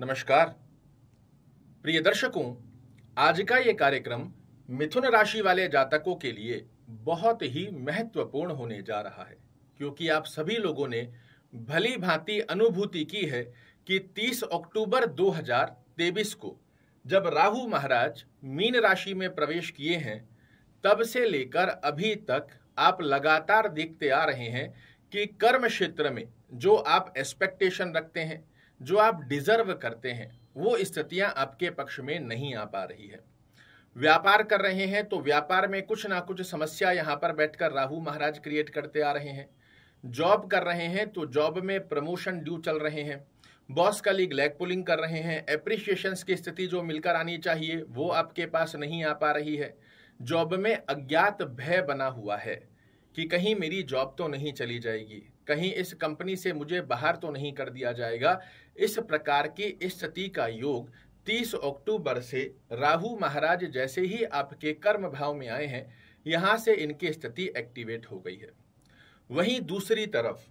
नमस्कार प्रिय दर्शकों आज का ये कार्यक्रम मिथुन राशि वाले जातकों के लिए बहुत ही महत्वपूर्ण होने जा रहा है क्योंकि आप सभी लोगों ने भली भांति अनुभूति की है कि 30 अक्टूबर 2023 को जब राहु महाराज मीन राशि में प्रवेश किए हैं तब से लेकर अभी तक आप लगातार देखते आ रहे हैं कि कर्म क्षेत्र में जो आप एक्सपेक्टेशन रखते हैं जो आप डिजर्व करते हैं वो स्थितियां आपके पक्ष में नहीं आ पा रही है व्यापार कर रहे हैं तो व्यापार में कुछ ना कुछ समस्या यहाँ पर बैठकर राहु महाराज क्रिएट करते आ रहे हैं जॉब कर रहे हैं तो जॉब में प्रमोशन ड्यू चल रहे हैं बॉस का लीग लैग पुलिंग कर रहे हैं एप्रिशिएशन की स्थिति जो मिलकर आनी चाहिए वो आपके पास नहीं आ पा रही है जॉब में अज्ञात भय बना हुआ है कि कहीं मेरी जॉब तो नहीं चली जाएगी कहीं इस कंपनी से मुझे बाहर तो नहीं कर दिया जाएगा इस प्रकार की स्थिति का योग 30 अक्टूबर से राहु महाराज जैसे ही आपके कर्म भाव में आए हैं यहां से इनकी स्थिति एक्टिवेट हो गई है वहीं दूसरी तरफ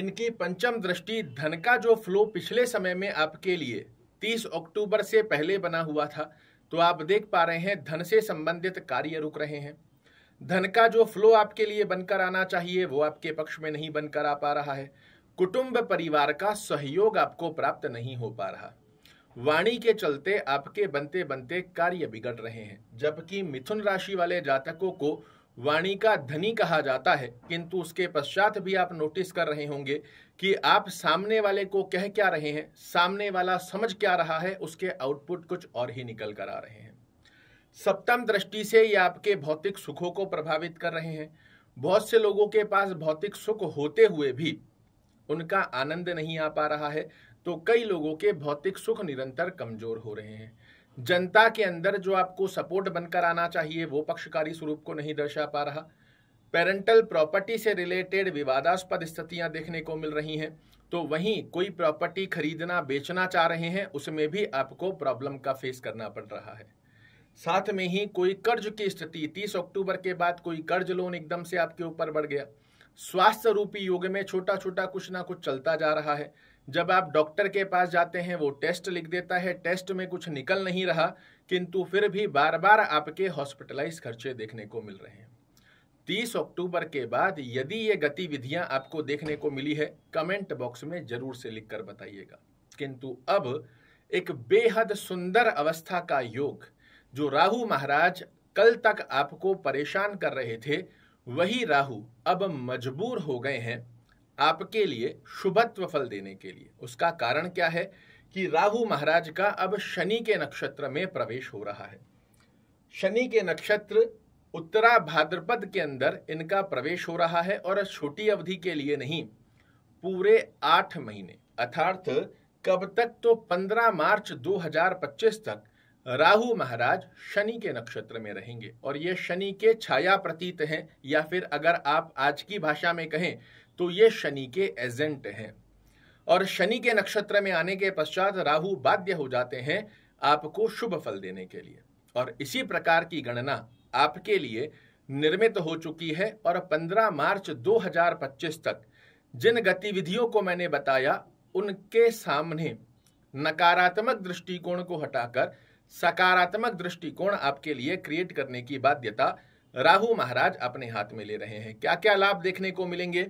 इनकी पंचम दृष्टि धन का जो फ्लो पिछले समय में आपके लिए 30 अक्टूबर से पहले बना हुआ था तो आप देख पा रहे हैं धन से संबंधित कार्य रुक रहे हैं धन का जो फ्लो आपके लिए बनकर आना चाहिए वो आपके पक्ष में नहीं बनकर आ पा रहा है कुटुंब परिवार का सहयोग आपको प्राप्त नहीं हो पा रहा वाणी के चलते आपके बनते बनते कार्य बिगड़ रहे हैं जबकि मिथुन राशि वाले जातकों को वाणी का धनी कहा जाता है किंतु उसके पश्चात भी आप नोटिस कर रहे होंगे कि आप सामने वाले को कह क्या रहे हैं सामने वाला समझ क्या रहा है उसके आउटपुट कुछ और ही निकल कर आ रहे हैं सप्तम दृष्टि से ये आपके भौतिक सुखों को प्रभावित कर रहे हैं बहुत से लोगों के पास भौतिक सुख होते हुए भी उनका आनंद नहीं आ पा रहा है तो कई लोगों के भौतिक सुख निरंतर कमजोर हो रहे हैं जनता के अंदर जो आपको सपोर्ट बनकर आना चाहिए वो पक्षकारी स्वरूप को नहीं दर्शा पा रहा पेरेंटल प्रॉपर्टी से रिलेटेड विवादास्पद स्थितियां देखने को मिल रही हैं तो वहीं कोई प्रॉपर्टी खरीदना बेचना चाह रहे हैं उसमें भी आपको प्रॉब्लम का फेस करना पड़ रहा है साथ में ही कोई कर्ज की स्थिति तीस अक्टूबर के बाद कोई कर्ज लोन एकदम से आपके ऊपर बढ़ गया स्वास्थ्य रूपी योग में छोटा छोटा कुछ ना कुछ चलता जा रहा है जब आप डॉक्टर के पास जाते हैं वो टेस्ट लिख देता है टेस्ट में कुछ निकल नहीं रहा किंतु फिर भी बार बार आपके हॉस्पिटलाइज खर्चे देखने को मिल रहे हैं तीस अक्टूबर के बाद यदि ये गतिविधियां आपको देखने को मिली है कमेंट बॉक्स में जरूर से लिखकर बताइएगा किंतु अब एक बेहद सुंदर अवस्था का योग जो राहु महाराज कल तक आपको परेशान कर रहे थे वही राहु अब मजबूर हो गए हैं आपके लिए शुभत्व फल देने के लिए उसका कारण क्या है कि राहु महाराज का अब शनि के नक्षत्र में प्रवेश हो रहा है शनि के नक्षत्र उत्तरा भाद्रपद के अंदर इनका प्रवेश हो रहा है और छोटी अवधि के लिए नहीं पूरे आठ महीने अर्थार्थ कब तक तो 15 मार्च 2025 तक राहु महाराज शनि के नक्षत्र में रहेंगे और ये शनि के छाया प्रतीत हैं या फिर अगर आप आज की भाषा में कहें तो ये शनि के एजेंट हैं और शनि के नक्षत्र में आने के पश्चात राहु बाध्य हो जाते हैं आपको शुभ फल देने के लिए और इसी प्रकार की गणना आपके लिए निर्मित हो चुकी है और 15 मार्च 2025 तक जिन गतिविधियों को मैंने बताया उनके सामने नकारात्मक दृष्टिकोण को हटाकर सकारात्मक दृष्टिकोण आपके लिए क्रिएट करने की बाध्यता राहु महाराज अपने हाथ में ले रहे हैं क्या क्या लाभ देखने को मिलेंगे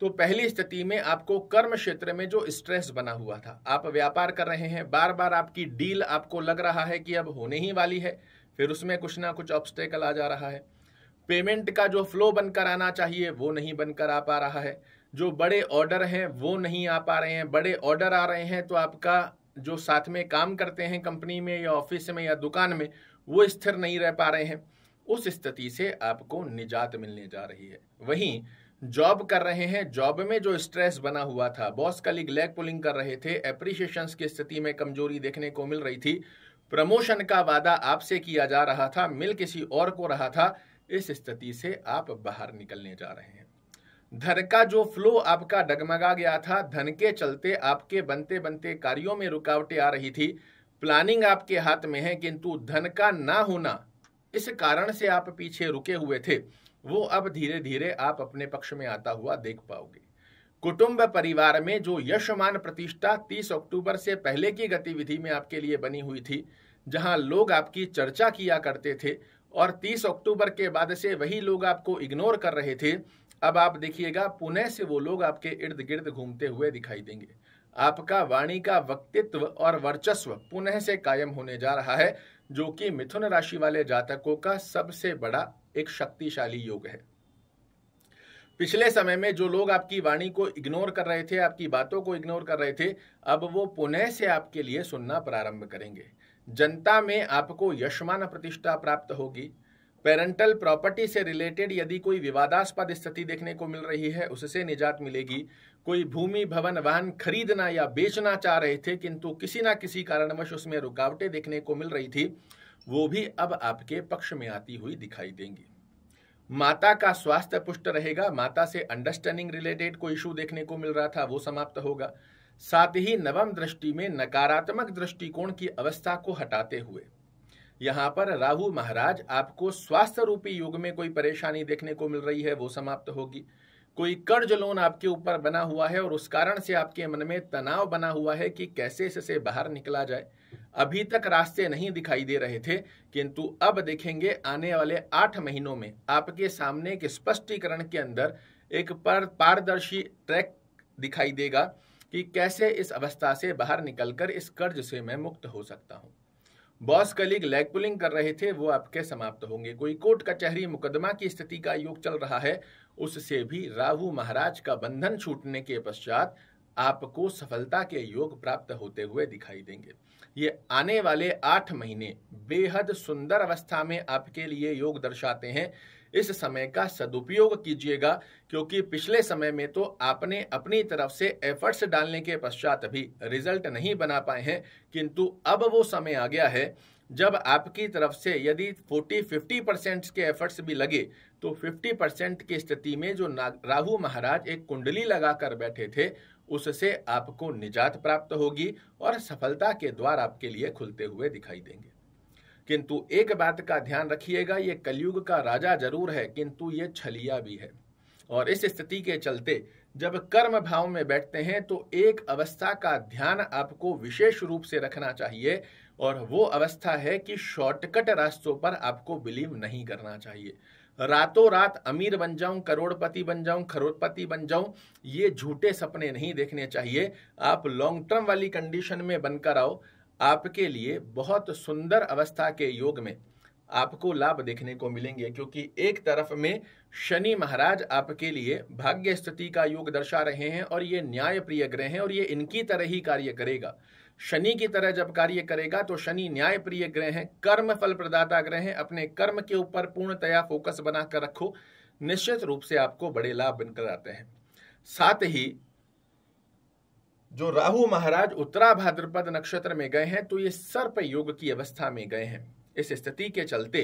तो पहली स्थिति में आपको कर्म क्षेत्र में जो स्ट्रेस बना हुआ था आप व्यापार कर रहे हैं बार बार आपकी डील आपको लग रहा है कि अब होने ही वाली है फिर उसमें कुछ ना कुछ ऑब्स्टेकल आ जा रहा है पेमेंट का जो फ्लो बनकर आना चाहिए वो नहीं बनकर आ पा रहा है जो बड़े ऑर्डर हैं वो नहीं आ पा रहे हैं बड़े ऑर्डर आ रहे हैं तो आपका जो साथ में काम करते हैं कंपनी में या ऑफिस में या दुकान में वो स्थिर नहीं रह पा रहे हैं उस स्थिति से आपको निजात मिलने जा रही है वहीं जॉब कर रहे हैं जॉब में जो स्ट्रेस बना हुआ था बॉस कलीग लेग पुलिंग कर रहे थे एप्रिशिएशन की स्थिति में कमजोरी देखने को मिल रही थी प्रमोशन का वादा आपसे किया जा रहा था मिल किसी और को रहा था इस स्थिति से आप बाहर निकलने जा रहे हैं धन का जो फ्लो आपका डगमगा गया था धन के चलते आपके बनते बनते कार्यों में रुकावटें आ रही थी प्लानिंग आपके हाथ में है किंतु धन का ना होना इस कारण से आप पीछे रुके हुए थे वो अब धीरे धीरे आप अपने पक्ष में आता हुआ देख पाओगे कुटुंब परिवार में जो यशमान प्रतिष्ठा 30 अक्टूबर से पहले की गतिविधि में आपके लिए बनी हुई थी जहां लोग आपकी चर्चा किया करते थे और 30 अक्टूबर के बाद से वही लोग आपको इग्नोर कर रहे थे अब आप देखिएगा पुणे से वो लोग आपके इर्द गिर्द घूमते हुए दिखाई देंगे आपका वाणी का वक्तित्व और वर्चस्व पुनः से कायम होने जा रहा है जो कि मिथुन राशि वाले जातकों का सबसे बड़ा एक शक्तिशाली योग है पिछले समय में जो लोग आपकी वाणी को इग्नोर कर रहे थे आपकी बातों को इग्नोर कर रहे थे अब वो पुनः से आपके लिए सुनना प्रारंभ करेंगे जनता में आपको यशमान प्रतिष्ठा प्राप्त होगी पेरेंटल प्रॉपर्टी से रिलेटेड यदि कोई विवादास्पद स्थिति देखने को मिल रही है उससे निजात मिलेगी कोई भूमि भवन वाहन खरीदना या बेचना चाह रहे थे किंतु किसी ना किसी कारणवश उसमें रुकावटें देखने को मिल रही थी वो भी अब आपके पक्ष में आती हुई दिखाई देंगी माता का स्वास्थ्य पुष्ट रहेगा माता से अंडरस्टैंडिंग रिलेटेड कोई इशू देखने को मिल रहा था वो समाप्त होगा साथ ही नवम दृष्टि में नकारात्मक दृष्टिकोण की अवस्था को हटाते हुए यहाँ पर राहु महाराज आपको स्वास्थ्य रूपी युग में कोई परेशानी देखने को मिल रही है वो समाप्त होगी कोई कर्ज लोन आपके ऊपर बना हुआ है और उस कारण से आपके मन में तनाव बना हुआ है कि कैसे इससे बाहर निकला जाए अभी तक रास्ते नहीं दिखाई दे रहे थे किंतु अब देखेंगे आने वाले आठ महीनों में आपके सामने एक स्पष्टीकरण के अंदर एक पर पारदर्शी ट्रैक दिखाई देगा कि कैसे इस अवस्था से बाहर निकलकर इस कर्ज से मैं मुक्त हो सकता हूँ बॉस कलीग लेग पुलिंग कर रहे थे वो आपके समाप्त होंगे कोई कोर्ट कचहरी मुकदमा की स्थिति का योग चल रहा है उससे भी राहु महाराज का बंधन छूटने के पश्चात आपको सफलता के योग प्राप्त होते हुए दिखाई देंगे ये आने वाले आठ महीने बेहद सुंदर अवस्था में आपके लिए योग दर्शाते हैं इस समय का सदुपयोग कीजिएगा क्योंकि पिछले समय में तो आपने अपनी तरफ से एफर्ट्स डालने के पश्चात भी रिजल्ट नहीं बना पाए हैं किंतु अब वो समय आ गया है जब आपकी तरफ से यदि 40-50 परसेंट के एफर्ट्स भी लगे तो 50 परसेंट की स्थिति में जो राहु महाराज एक कुंडली लगाकर बैठे थे उससे आपको निजात प्राप्त होगी और सफलता के द्वार आपके लिए खुलते हुए दिखाई देंगे किंतु एक बात का ध्यान रखिएगा ये कलयुग का राजा जरूर है किंतु ये छलिया भी है और इस स्थिति के चलते जब कर्म भाव में बैठते हैं तो एक अवस्था का ध्यान आपको विशेष रूप से रखना चाहिए और वो अवस्था है कि शॉर्टकट रास्तों पर आपको बिलीव नहीं करना चाहिए रातों रात अमीर बन जाऊं करोड़पति बन जाऊं खरोड़पति बन जाऊं ये झूठे सपने नहीं देखने चाहिए आप लॉन्ग टर्म वाली कंडीशन में बनकर आओ आपके लिए बहुत सुंदर अवस्था के योग में आपको लाभ देखने को मिलेंगे क्योंकि एक तरफ में शनि महाराज आपके लिए भाग्य स्थिति का योग दर्शा रहे हैं और ये न्याय प्रिय ग्रह हैं और ये इनकी तरह ही कार्य करेगा शनि की तरह जब कार्य करेगा तो शनि न्याय प्रिय ग्रह हैं कर्म फल प्रदाता ग्रह हैं अपने कर्म के ऊपर पूर्णतया फोकस बनाकर रखो निश्चित रूप से आपको बड़े लाभ बनकर आते हैं साथ ही जो राहु महाराज उत्तरा भाद्रपद नक्षत्र में गए हैं तो ये सर्प योग की अवस्था में गए हैं इस स्थिति के चलते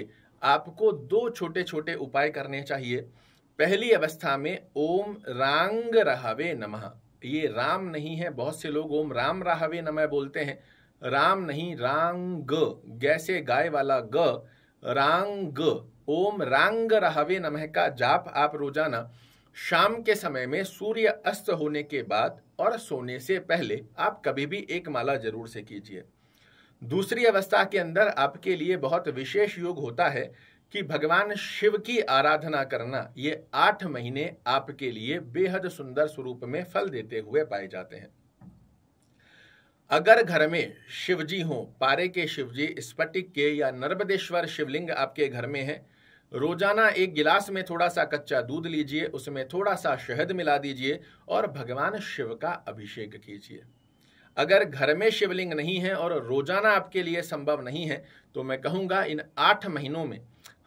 आपको दो छोटे छोटे उपाय करने चाहिए पहली अवस्था में ओम रांग रहावे नमः ये राम नहीं है बहुत से लोग ओम राम राहवे नमः बोलते हैं राम नहीं रांग गैसे गाय वाला ग रांग ओम रांग रहावे नमः का जाप आप रोजाना शाम के समय में सूर्य अस्त होने के बाद और सोने से पहले आप कभी भी एक माला जरूर से कीजिए दूसरी अवस्था के अंदर आपके लिए बहुत विशेष योग होता है कि भगवान शिव की आराधना करना ये आठ महीने आपके लिए बेहद सुंदर स्वरूप में फल देते हुए पाए जाते हैं अगर घर में शिवजी हों पारे के शिवजी स्फटिक के या नर्मदेश्वर शिवलिंग आपके घर में है रोजाना एक गिलास में थोड़ा सा कच्चा दूध लीजिए उसमें थोड़ा सा शहद मिला दीजिए और भगवान शिव का अभिषेक कीजिए अगर घर में शिवलिंग नहीं है और रोजाना आपके लिए संभव नहीं है तो मैं कहूंगा इन आठ महीनों में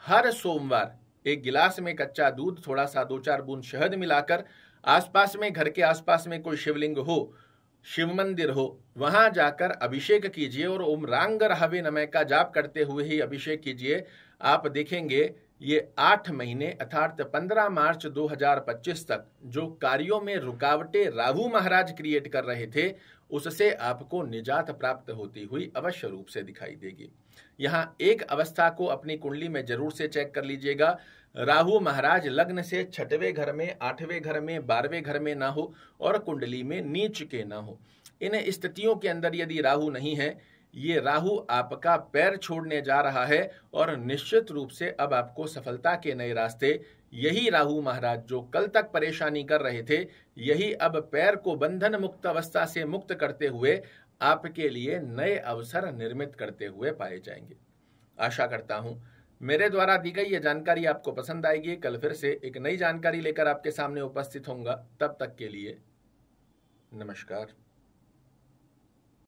हर सोमवार एक गिलास में कच्चा दूध थोड़ा सा दो चार बूंद शहद मिलाकर आसपास में घर के आसपास में कोई शिवलिंग हो शिव मंदिर हो वहां जाकर अभिषेक कीजिए और ओम रांग रहा नमय का जाप करते हुए ही अभिषेक कीजिए आप देखेंगे ये आठ महीने अर्थात 15 मार्च 2025 तक जो कार्यों में रुकावटें राहु महाराज क्रिएट कर रहे थे उससे आपको निजात प्राप्त होती हुई अवश्य रूप से दिखाई देगी यहाँ एक अवस्था को अपनी कुंडली में जरूर से चेक कर लीजिएगा राहु महाराज लग्न से छठवें घर में आठवें घर में बारहवें घर में ना हो और कुंडली में नीच के ना हो इन स्थितियों के अंदर यदि राहु नहीं है ये राहु आपका पैर छोड़ने जा रहा है और निश्चित रूप से अब आपको सफलता के नए रास्ते यही राहु महाराज जो कल तक परेशानी कर रहे थे यही अब पैर को बंधन मुक्त अवस्था से मुक्त करते हुए आपके लिए नए अवसर निर्मित करते हुए पाए जाएंगे आशा करता हूं मेरे द्वारा दी गई ये जानकारी आपको पसंद आएगी कल फिर से एक नई जानकारी लेकर आपके सामने उपस्थित होंगे तब तक के लिए नमस्कार